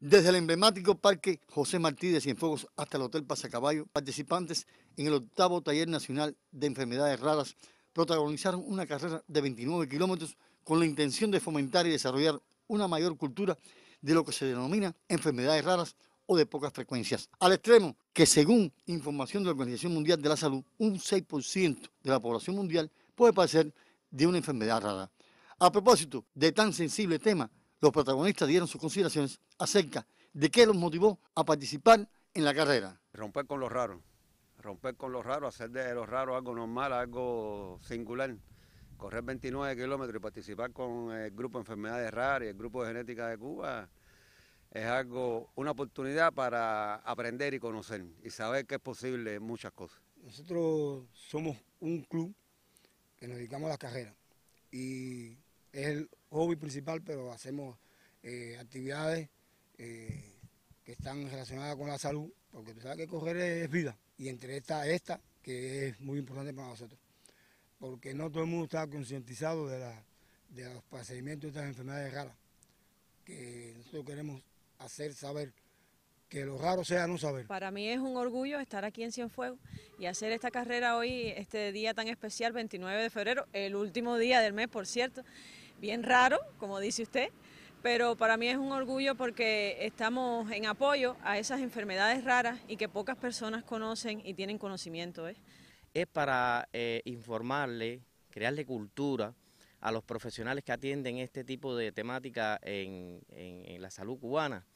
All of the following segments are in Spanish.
Desde el emblemático Parque José Martí de Cienfuegos hasta el Hotel Pasacaballo, participantes en el octavo Taller Nacional de Enfermedades Raras protagonizaron una carrera de 29 kilómetros con la intención de fomentar y desarrollar una mayor cultura de lo que se denomina enfermedades raras o de pocas frecuencias, al extremo que según información de la Organización Mundial de la Salud, un 6% de la población mundial puede padecer de una enfermedad rara. A propósito de tan sensible tema, los protagonistas dieron sus consideraciones acerca de qué los motivó a participar en la carrera. Romper con lo raro, romper con lo raro, hacer de lo raro algo normal, algo singular. Correr 29 kilómetros y participar con el grupo de enfermedades raras y el grupo de genética de Cuba es algo, una oportunidad para aprender y conocer y saber que es posible muchas cosas. Nosotros somos un club que nos dedicamos a la carrera. y es el hobby principal, pero hacemos eh, actividades eh, que están relacionadas con la salud, porque tú sabes que correr es vida, y entre esta, esta, que es muy importante para nosotros, porque no todo el mundo está concientizado de, de los procedimientos de estas enfermedades raras, que nosotros queremos hacer saber que lo raro sea no saber. Para mí es un orgullo estar aquí en Cienfuegos y hacer esta carrera hoy, este día tan especial, 29 de febrero, el último día del mes, por cierto bien raro, como dice usted, pero para mí es un orgullo porque estamos en apoyo a esas enfermedades raras y que pocas personas conocen y tienen conocimiento. ¿eh? Es para eh, informarle, crearle cultura a los profesionales que atienden este tipo de temática en, la salud cubana,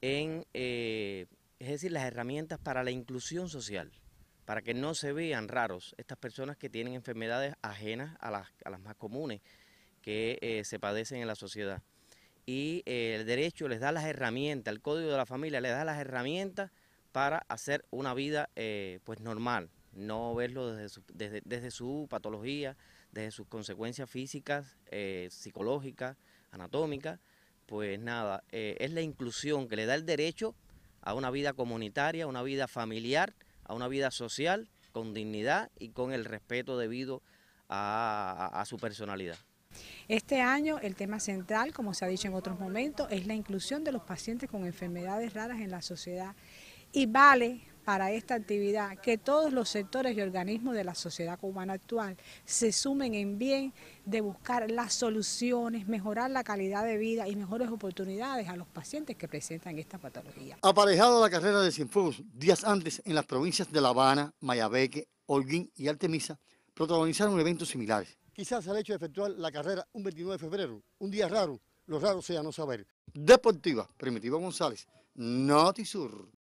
en, eh, es decir, las herramientas para la inclusión social para que no se vean raros estas personas que tienen enfermedades ajenas a las, a las más comunes que eh, se padecen en la sociedad. Y eh, el derecho les da las herramientas, el código de la familia les da las herramientas para hacer una vida eh, pues normal, no verlo desde su, desde, su patología, desde sus consecuencias físicas, psicológicas, anatómicas, pues nada, es la inclusión que le da el derecho a una vida comunitaria, a una vida familiar, a una vida social, con dignidad y con el respeto debido a su personalidad. Este año el tema central, como se ha dicho en otros momentos, es la inclusión de los pacientes con enfermedades raras en la sociedad y vale para esta actividad que todos los sectores y organismos de la sociedad cubana actual se sumen en bien de buscar las soluciones, mejorar la calidad de vida y mejores oportunidades a los pacientes que presentan esta patología. a la carrera de Cienfuegos, días antes en las provincias de La Habana, Mayabeque, Holguín y Artemisa, protagonizaron eventos similares quizás ha hecho de efectuar la carrera un 29 de febrero, un día raro, lo raro sea no saber. Deportiva, Primitiva González, Notisur.